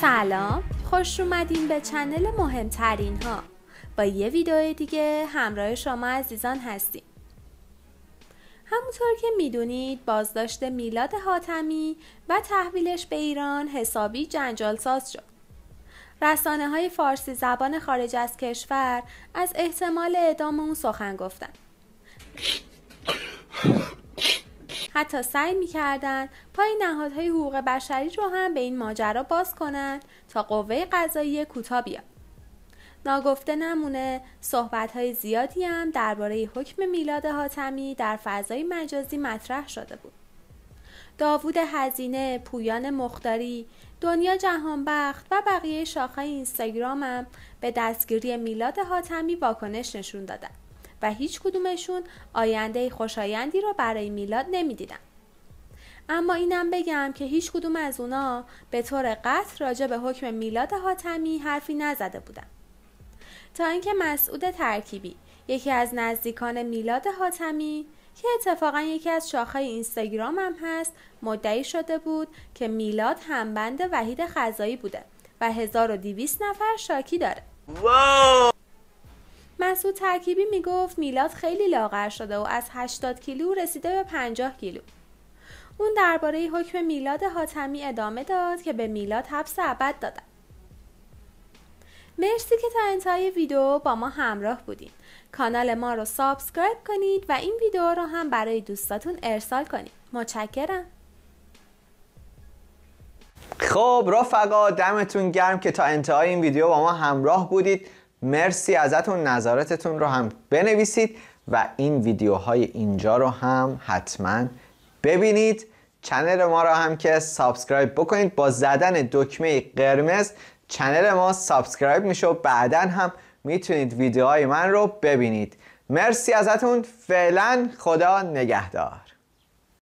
سلام خوش اومدین به چنل مهمترین ها با یه ویدیو دیگه همراه شما عزیزان هستیم همونطور که میدونید بازداشت میلاد حاتمی و تحویلش به ایران حسابی جنجال ساز شد رسانه های فارسی زبان خارج از کشور از احتمال اعدام اون سخن گفتن حتی سعی میکردند پای نهادهای حقوق بشری رو هم به این ماجرا باز کنند تا قوه قضایی کوتا بیاد ناگفته نمونه صحبت های زیادی هم درباره حکم میلاد حاتمی در فضای مجازی مطرح شده بود داوود هزینه، پویان مختاری، دنیا جهانبخت و بقیه شاخه اینستاگرام به دستگیری میلاد حاتمی واکنش نشون دادند. و هیچ کدومشون آینده خوشایندی را برای میلاد نمیدیدن. اما اینم بگم که هیچ کدوم از اونا به طور قطع راجع به حکم میلاد حاتمی حرفی نزده بودن. تا اینکه مسعود ترکیبی یکی از نزدیکان میلاد حاتمی که اتفاقا یکی از شاخه اینستاگرام هم هست مدعی شده بود که میلاد همبند وحید خزایی بوده و 1200 نفر شاکی داره واو مسعود ترکیبی میگفت میلاد خیلی لاغر شده و از 80 کیلو رسیده به 50 کیلو اون درباره حکم میلاد حاتمی ادامه داد که به میلاد حبس ابد دادن مرسی که تا انتهای ویدیو با ما همراه بودین کانال ما رو سابسکرایب کنید و این ویدیو رو هم برای دوستاتون ارسال کنید متشکرم خب رفقا دمتون گرم که تا انتهای این ویدیو با ما همراه بودید مرسی ازتون نظراتتون رو هم بنویسید و این ویدیوهای اینجا رو هم حتما ببینید چنل ما رو هم که سابسکرایب بکنید با زدن دکمه قرمز چنل ما سابسکرایب میشه و بعدا هم میتونید ویدیوهای من رو ببینید مرسی ازتون فعلا خدا نگهدار